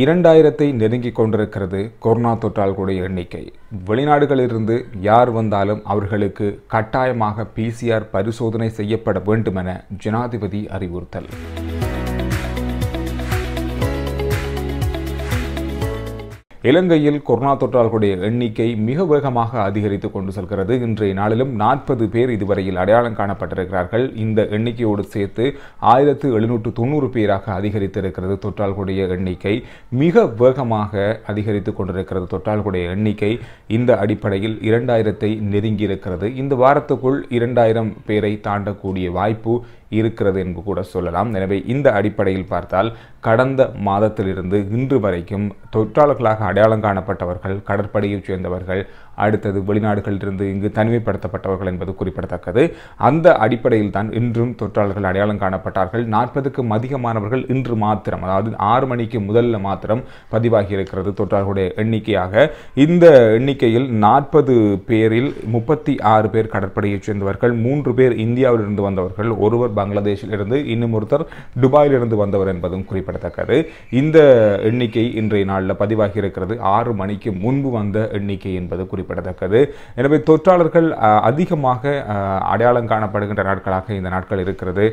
இரண்டாயிரத்தை நெருங்கி கொண்டிருக்கிறது கொரோனா தொற்றால் கூட எண்ணிக்கை வெளிநாடுகளிலிருந்து யார் வந்தாலும் அவர்களுக்கு கட்டாயமாக பிசிஆர் பரிசோதனை செய்யப்பட வேண்டுமென ஜனாதிபதி அறிவுறுத்தல் இலங்கையில் கொரோனா தொற்றாளர்களுடைய எண்ணிக்கை மிக வேகமாக அதிகரித்து கொண்டு செல்கிறது இன்றைய நாளிலும் நாற்பது பேர் இதுவரையில் அடையாளம் காணப்பட்டிருக்கிறார்கள் இந்த எண்ணிக்கையோடு சேர்த்து ஆயிரத்து எழுநூற்று தொண்ணூறு பேராக அதிகரித்திருக்கிறது தொற்றாளர்களுடைய எண்ணிக்கை மிக வேகமாக அதிகரித்து கொண்டிருக்கிறது தொற்றாளர்களுடைய எண்ணிக்கை இந்த அடிப்படையில் இரண்டாயிரத்தை நெருங்கியிருக்கிறது இந்த வாரத்துக்குள் இரண்டாயிரம் பேரை தாண்டக்கூடிய வாய்ப்பு இருக்கிறது என்று கூட சொல்லலாம் எனவே இந்த அடிப்படையில் பார்த்தால் கடந்த மாதத்திலிருந்து இன்று வரைக்கும் தொற்றாளர்களாக அடையாளம் காணப்பட்டவர்கள் கடற்படையைச் சேர்ந்தவர்கள் அடுத்தது வெளிநாடுகளிலிருந்து இங்கு தனிமைப்படுத்தப்பட்டவர்கள் என்பது குறிப்பிடத்தக்கது அந்த அடிப்படையில் தான் இன்றும் தொற்றாளர்கள் அடையாளம் காணப்பட்டார்கள் நாற்பதுக்கும் அதிகமானவர்கள் இன்று மாத்திரம் அதாவது ஆறு மணிக்கு முதல்ல மாத்திரம் பதிவாகி இருக்கிறது தொற்றாளர்களுடைய எண்ணிக்கையாக இந்த எண்ணிக்கையில் நாற்பது பேரில் முப்பத்தி ஆறு பேர் கடற்படையைச் சேர்ந்தவர்கள் மூன்று பேர் இந்தியாவிலிருந்து வந்தவர்கள் ஒருவர் பங்களாதேஷில் இருந்து இன்னும் ஒருத்தர் துபாயிலிருந்து வந்தவர் என்பதும் குறிப்பிடத்தக்கது இந்த எண்ணிக்கை இன்றைய நாளில் பதிவாகி இருக்கிறது ஆறு மணிக்கு முன்பு வந்த எண்ணிக்கை என்பது குறிப்பிட குறிப்பிடத்தக்கது எனவே தொற்றாளர்கள் அதிகமாக அடையாளம் காணப்படுகின்ற நாட்களாக இந்த நாட்கள் இருக்கிறது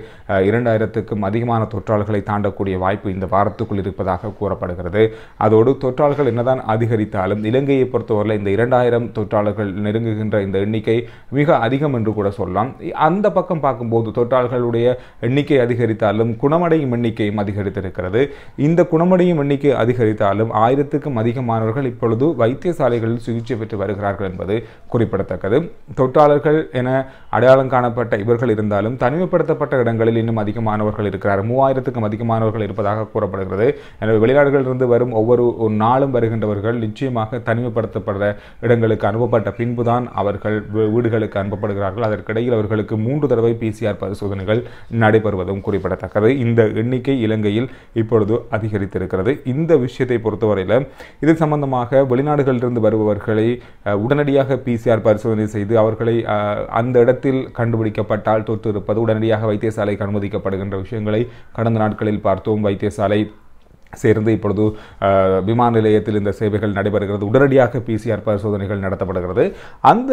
இரண்டாயிரத்துக்கும் அதிகமான தொற்றாளர்களை தாண்டக்கூடிய வாய்ப்பு இந்த வாரத்துக்குள் இருப்பதாக கூறப்படுகிறது அதோடு தொற்றாளர்கள் என்னதான் அதிகரித்தாலும் இலங்கையை பொறுத்தவரையில் இந்த இரண்டாயிரம் தொற்றாளர்கள் நெருங்குகின்ற இந்த எண்ணிக்கை மிக அதிகம் என்று கூட சொல்லலாம் அந்த பக்கம் பார்க்கும்போது தொற்றாளர்களுடைய எண்ணிக்கை அதிகரித்தாலும் குணமடையும் எண்ணிக்கையும் அதிகரித்திருக்கிறது இந்த குணமடையும் எண்ணிக்கை அதிகரித்தாலும் ஆயிரத்துக்கும் அதிகமானவர்கள் இப்பொழுது வைத்தியசாலைகளில் சிகிச்சை பெற்று வருகிறார்கள் இருக்கிறார்கள் என்பது குறிப்பிடத்தக்கது தொற்றாளர்கள் என அடையாளம் காணப்பட்ட இவர்கள் இருந்தாலும் தனிமைப்படுத்தப்பட்ட இடங்களில் இன்னும் அதிகமானவர்கள் இருக்கிறார் மூவாயிரத்துக்கும் அதிகமானவர்கள் இருப்பதாக கூறப்படுகிறது எனவே வெளிநாடுகளிலிருந்து வரும் ஒவ்வொரு ஒரு நாளும் வருகின்றவர்கள் நிச்சயமாக தனிமைப்படுத்தப்பட்ட இடங்களுக்கு அனுப்பப்பட்ட பின்புதான் அவர்கள் வீடுகளுக்கு அனுப்பப்படுகிறார்கள் அதற்கிடையில் அவர்களுக்கு மூன்று தடவை பிசிஆர் பரிசோதனைகள் நடைபெறுவதும் குறிப்பிடத்தக்கது இந்த எண்ணிக்கை இலங்கையில் இப்பொழுது அதிகரித்திருக்கிறது இந்த விஷயத்தை பொறுத்தவரையில் இது சம்பந்தமாக வெளிநாடுகளிலிருந்து வருபவர்களை உடனடியாக பிசிஆர் பரிசோதனை செய்து அவர்களை அந்த இடத்தில் கண்டுபிடிக்கப்பட்டால் தொற்று இருப்பது உடனடியாக வைத்தியசாலைக்கு அனுமதிக்கப்படுகின்ற விஷயங்களை கடந்த நாட்களில் பார்த்தோம் வைத்தியசாலை சேர்ந்து இப்பொழுது விமான நிலையத்தில் இந்த சேவைகள் நடைபெறுகிறது உடனடியாக பிசிஆர் பரிசோதனைகள் நடத்தப்படுகிறது அந்த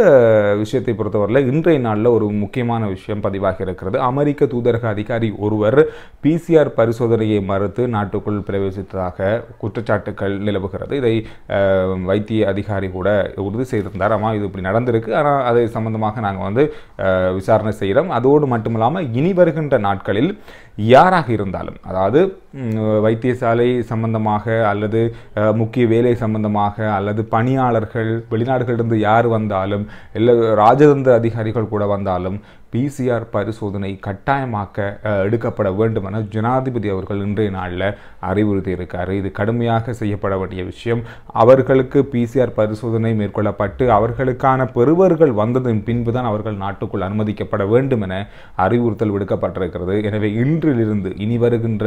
விஷயத்தை பொறுத்தவரையில் இன்றைய நாளில் ஒரு முக்கியமான விஷயம் பதிவாக இருக்கிறது அமெரிக்க தூதரக அதிகாரி ஒருவர் பிசிஆர் பரிசோதனையை மறுத்து நாட்டுக்குள் பிரவேசித்ததாக குற்றச்சாட்டுகள் நிலவுகிறது இதை வைத்திய அதிகாரி கூட உறுதி செய்திருந்தார் ஆமாம் இது இப்படி நடந்திருக்கு ஆனால் அதை சம்பந்தமாக நாங்கள் வந்து விசாரணை செய்கிறோம் அதோடு மட்டுமில்லாமல் இனி வருகின்ற நாட்களில் யாராக இருந்தாலும் அதாவது வைத்தியசாலை சம்பந்தமாக அல்லது முக்கிய வேலை சம்பந்தமாக அல்லது பணியாளர்கள் வெளிநாடுகளிலிருந்து யார் வந்தாலும் இல்லை ராஜதந்திர அதிகாரிகள் கூட வந்தாலும் பிசிஆர் பரிசோதனை கட்டாயமாக்க எடுக்கப்பட வேண்டும் என ஜனாதிபதி அவர்கள் இன்றைய நாளில் அறிவுறுத்தி இருக்கார் இது கடுமையாக செய்யப்பட வேண்டிய விஷயம் அவர்களுக்கு பிசிஆர் பரிசோதனை மேற்கொள்ளப்பட்டு அவர்களுக்கான பெறுவர்கள் வந்ததன் பின்பு தான் அவர்கள் நாட்டுக்குள் அனுமதிக்கப்பட வேண்டும் என அறிவுறுத்தல் விடுக்கப்பட்டிருக்கிறது எனவே இன்றிலிருந்து இனி வருகின்ற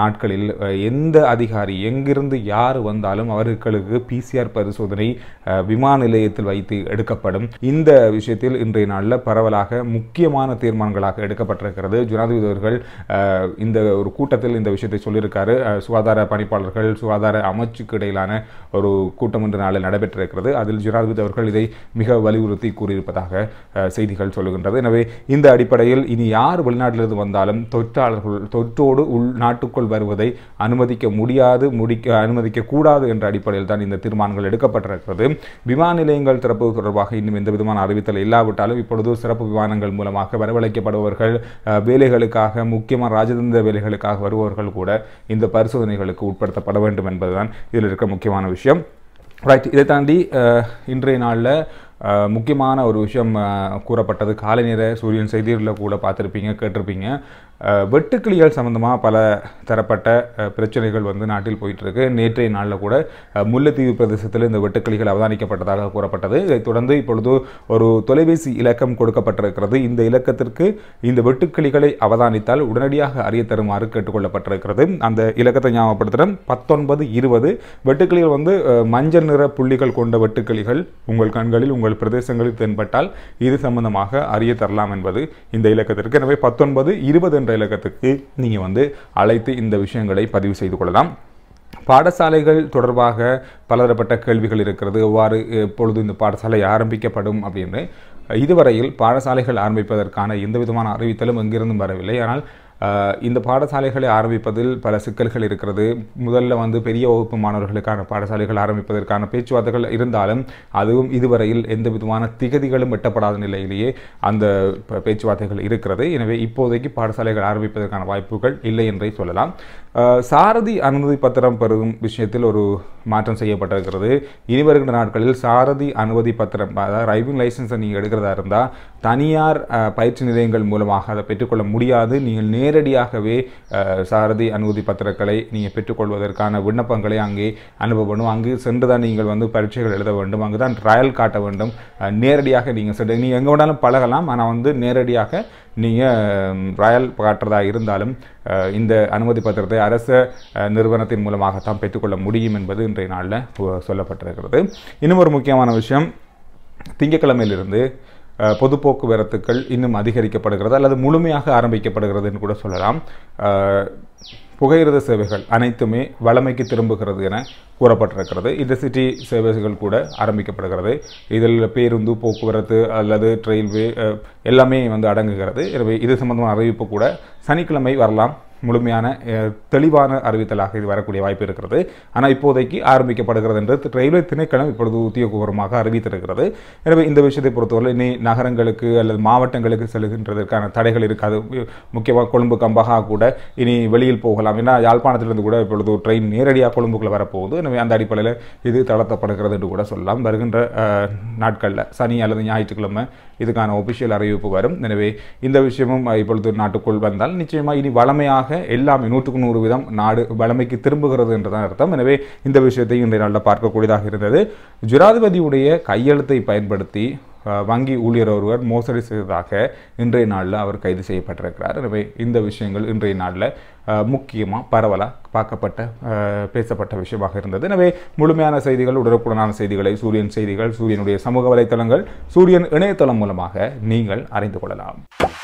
நாட்களில் எந்த அதிகாரி எங்கிருந்து யார் வந்தாலும் அவர்களுக்கு பிசிஆர் பரிசோதனை விமான நிலையத்தில் வைத்து எடுக்கப்படும் இந்த விஷயத்தில் இன்றைய நாளில் பரவலாக முக்கியமான தீர்மானங்களாக எடுக்கப்பட்டிருக்கிறது ஜனாதிபதி அவர்கள் இந்த ஒரு கூட்டத்தில் இந்த விஷயத்தை சொல்லியிருக்காரு சுகாதார பணிப்பாளர்கள் சுகாதார அமைச்சுக்கு இடையிலான ஒரு கூட்டம் இன்று நாளில் நடைபெற்றிருக்கிறது அதில் ஜனாதிபதி அவர்கள் இதை மிக வலியுறுத்தி கூறியிருப்பதாக செய்திகள் சொல்லுகின்றது எனவே இந்த அடிப்படையில் இனி யார் வெளிநாட்டிலிருந்து வந்தாலும் தொற்றாளர்கள் தொற்றோடு உள்நாட்டுக்குள் வருவதை அனுமதிக்க முடியாது முடிக்க அனுமதிக்க கூடாது என்ற அடிப்படையில் தான் இந்த தீர்மானங்கள் எடுக்கப்பட்டிருக்கிறது விமான நிலையங்கள் திறப்பு தொடர்பாக இன்னும் எந்த விதமான அறிவித்தல் இல்லாவிட்டாலும் இப்பொழுது சிறப்பு விமான காரணங்கள் மூலமாக வரவழைக்கப்படுபவர்கள் வேலைகளுக்காக முக்கியமாக ராஜதந்திர வேலைகளுக்காக வருபவர்கள் கூட இந்த பரிசோதனைகளுக்கு உட்படுத்தப்பட வேண்டும் என்பதுதான் இதில் இருக்க முக்கியமான விஷயம் ரைட் இதை தாண்டி இன்றைய நாளில் முக்கியமான ஒரு விஷயம் கூறப்பட்டது காலை நேர சூரியன் செய்திகளில் கூட பார்த்துருப்பீங்க கேட்டிருப்பீங்க வெட்டுக்கிளிகள் சம்மந்தமாக பல தரப்பட்ட பிரச்சனைகள் வந்து நாட்டில் போயிட்டுருக்கு நேற்றைய நாளில் கூட முல்லைத்தீவு பிரதேசத்தில் இந்த வெட்டுக்கிளிகள் அவதானிக்கப்பட்டதாக கூறப்பட்டது இதைத் தொடர்ந்து இப்பொழுது ஒரு தொலைபேசி இலக்கம் கொடுக்கப்பட்டிருக்கிறது இந்த இலக்கத்திற்கு இந்த வெட்டுக்கிளிகளை அவதானித்தால் உடனடியாக அறிய தருமாறு கேட்டுக்கொள்ளப்பட்டிருக்கிறது அந்த இலக்கத்தை ஞாபகப்படுத்துகிறேன் பத்தொன்பது இருபது வெட்டுக்கிளிகள் வந்து மஞ்சள் நிற புள்ளிகள் கொண்ட வெட்டுக்கிளிகள் உங்கள் கண்களில் உங்கள் பிரதேசங்களில் தென்பட்டால் இது சம்பந்தமாக அறிய தரலாம் என்பது இந்த இலக்கத்திற்கு எனவே பத்தொன்பது இருபது என்ற என்ற இலக்கத்துக்கு நீங்கள் வந்து அழைத்து இந்த விஷயங்களை பதிவு செய்து கொள்ளலாம் பாடசாலைகள் தொடர்பாக பலதரப்பட்ட கேள்விகள் இருக்கிறது எவ்வாறு எப்பொழுது இந்த பாடசாலை ஆரம்பிக்கப்படும் அப்படின்னு இதுவரையில் பாடசாலைகள் ஆரம்பிப்பதற்கான எந்த விதமான அறிவித்தலும் எங்கிருந்தும் வரவில்லை ஆனால் இந்த பாடசாலைகளை ஆரம்பிப்பதில் பல சிக்கல்கள் இருக்கிறது முதல்ல வந்து பெரிய வகுப்பு மாணவர்களுக்கான பாடசாலைகள் ஆரம்பிப்பதற்கான பேச்சுவார்த்தைகள் இருந்தாலும் அதுவும் இதுவரையில் எந்த விதமான திகதிகளும் வெட்டப்படாத நிலையிலேயே அந்த பேச்சுவார்த்தைகள் இருக்கிறது எனவே இப்போதைக்கு பாடசாலைகள் ஆரம்பிப்பதற்கான வாய்ப்புகள் இல்லை என்றே சொல்லலாம் சாரதி அனுமதி பத்திரம் பெறும் விஷயத்தில் ஒரு மாற்றம் செய்யப்பட்டிருக்கிறது இனி வருகின்ற நாட்களில் சாரதி அனுமதி பத்திரம் அதாவது டிரைவிங் லைசன்ஸை நீங்கள் எடுக்கிறதா இருந்தால் தனியார் பயிற்சி நிலையங்கள் மூலமாக அதை பெற்றுக்கொள்ள முடியாது நீங்கள் நேரடியாகவே சாரதி அனுமதி பத்திரங்களை நீங்கள் பெற்றுக்கொள்வதற்கான விண்ணப்பங்களை அங்கே அனுப்ப வேண்டும் அங்கு சென்று தான் நீங்கள் வந்து பரீட்சைகள் எழுத வேண்டும் அங்கு தான் ட்ரயல் காட்ட வேண்டும் நேரடியாக நீங்கள் சென்று நீங்கள் எங்கே வேணாலும் பழகலாம் ஆனால் வந்து நேரடியாக நீங்கள் ராயல் காட்டுறதாக இருந்தாலும் இந்த அனுமதி பத்திரத்தை அரச நிறுவனத்தின் மூலமாகத்தான் பெற்றுக்கொள்ள முடியும் என்பது இன்றைய நாளில் சொல்லப்பட்டிருக்கிறது இன்னும் ஒரு முக்கியமான விஷயம் திங்கக்கிழமையிலிருந்து பொது போக்குவரத்துக்கள் இன்னும் அதிகரிக்கப்படுகிறது அல்லது முழுமையாக ஆரம்பிக்கப்படுகிறதுன்னு கூட சொல்லலாம் புகையிரத சேவைகள் அனைத்துமே வளமைக்கு திரும்புகிறது என கூறப்பட்டிருக்கிறது இந்த சிட்டி சேவைகள் கூட ஆரம்பிக்கப்படுகிறது இதில் பேருந்து போக்குவரத்து அல்லது ரயில்வே எல்லாமே வந்து அடங்குகிறது எனவே இது சம்பந்தமான அறிவிப்பு கூட சனிக்கிழமை வரலாம் முழுமையான தெளிவான அறிவித்தலாக இது வரக்கூடிய வாய்ப்பு இருக்கிறது ஆனால் இப்போதைக்கு ஆரம்பிக்கப்படுகிறது என்று ரயில்வே திணைக்களம் இப்பொழுது உத்தியோகபூர்வமாக அறிவித்திருக்கிறது எனவே இந்த விஷயத்தை பொறுத்தவரை இனி நகரங்களுக்கு அல்லது மாவட்டங்களுக்கு செல்கின்றதற்கான தடைகள் இருக்காது முக்கியமாக கொழும்பு கம்பகா கூட இனி வெளியில் போகலாம் ஏன்னா யாழ்ப்பாணத்திலிருந்து கூட இப்பொழுது ட்ரெயின் நேரடியாக கொழும்புக்குள்ளே வரப்போகுது எனவே அந்த அடிப்படையில் இது தளர்த்தப்படுகிறது என்று கூட சொல்லலாம் வருகின்ற நாட்களில் சனி அல்லது ஞாயிற்றுக்கிழமை இதுக்கான ஒபிஷியல் அறிவிப்பு வரும் எனவே இந்த விஷயமும் இப்பொழுது நாட்டுக்குள் வந்தால் நிச்சயமாக இனி வளமையாக எல்லாமே நூற்றுக்கு நூறு வீதம் நாடு வளமைக்கு திரும்புகிறது என்றுதான் அர்த்தம் எனவே இந்த விஷயத்தை இன்றைய நாளில் பார்க்கக்கூடியதாக இருந்தது ஜனாதிபதியுடைய கையெழுத்தை பயன்படுத்தி வங்கி ஊழியர் ஒருவர் மோசடி செய்ததாக இன்றைய நாளில் அவர் கைது செய்யப்பட்டிருக்கிறார் எனவே இந்த விஷயங்கள் இன்றைய நாளில் முக்கியமாக பரவலாக பார்க்கப்பட்ட பேசப்பட்ட விஷயமாக இருந்தது எனவே முழுமையான செய்திகள் உடற்புடனான செய்திகளை சூரியன் செய்திகள் சூரியனுடைய சமூக வலைத்தளங்கள் சூரியன் இணையதளம் மூலமாக நீங்கள் அறிந்து கொள்ளலாம்